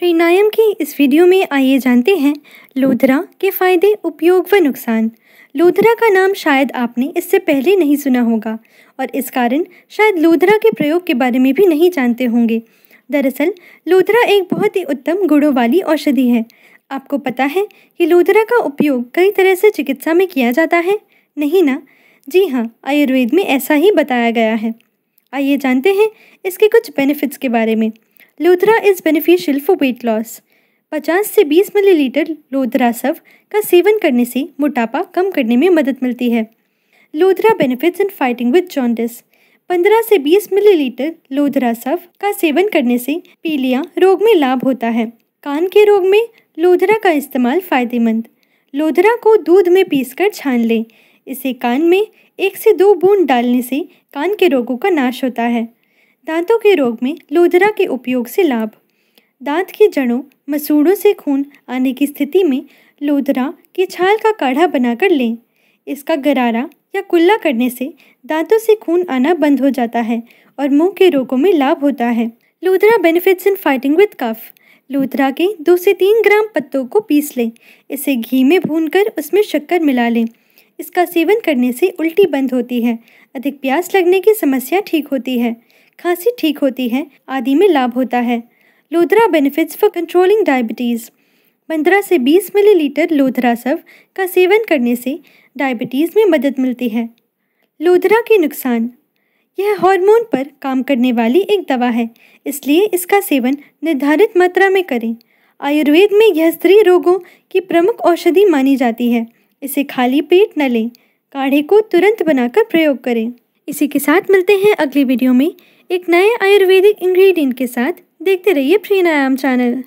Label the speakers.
Speaker 1: प्राणायाम की इस वीडियो में आइए जानते हैं लोधरा के फ़ायदे उपयोग व नुकसान लोधरा का नाम शायद आपने इससे पहले नहीं सुना होगा और इस कारण शायद लोधरा के प्रयोग के बारे में भी नहीं जानते होंगे दरअसल लोधरा एक बहुत ही उत्तम गुणों वाली औषधि है आपको पता है कि लोधरा का उपयोग कई तरह से चिकित्सा में किया जाता है नहीं ना जी हाँ आयुर्वेद में ऐसा ही बताया गया है आइए जानते हैं इसके कुछ बेनिफिट्स के बारे में lodhra is beneficial for weight loss पचास से बीस मिलीलीटर लोधरा सव का सेवन करने से मोटापा कम करने में मदद मिलती है lodhra benefits in fighting with jaundice पंद्रह से बीस मिलीलीटर लोधरा सव का सेवन करने से पीलिया रोग में लाभ होता है कान के रोग में लोधरा का इस्तेमाल फ़ायदेमंद लोधरा को दूध में पीसकर छान लें इसे कान में एक से दो बूंद डालने से कान के रोगों का नाश होता है दांतों के रोग में लोधरा के उपयोग से लाभ दांत की जड़ों मसूड़ों से खून आने की स्थिति में लोधरा की छाल का काढ़ा बनाकर लें इसका गरारा या कुल्ला करने से दांतों से खून आना बंद हो जाता है और मुंह के रोगों में लाभ होता है lodhra benefits in fighting with cough लोधरा के दो से तीन ग्राम पत्तों को पीस लें इसे घी में भूनकर उसमें शक्कर मिला लें इसका सेवन करने से उल्टी बंद होती है अधिक प्यास लगने की समस्या ठीक होती है खांसी ठीक होती है आदि में लाभ होता है lodhra benefits for controlling diabetes पंद्रह से बीस मिलीलीटर लोधरा सव का सेवन करने से डायबिटीज़ में मदद मिलती है लोधरा के नुकसान यह हार्मोन पर काम करने वाली एक दवा है इसलिए इसका सेवन निर्धारित मात्रा में करें आयुर्वेद में यह स्त्री रोगों की प्रमुख औषधि मानी जाती है इसे खाली पेट न लें काढ़े को तुरंत बनाकर प्रयोग करें इसी के साथ मिलते हैं अगली वीडियो में एक नए आयुर्वेदिक इंग्रेडिएंट के साथ देखते रहिए फ्रीनायाम चैनल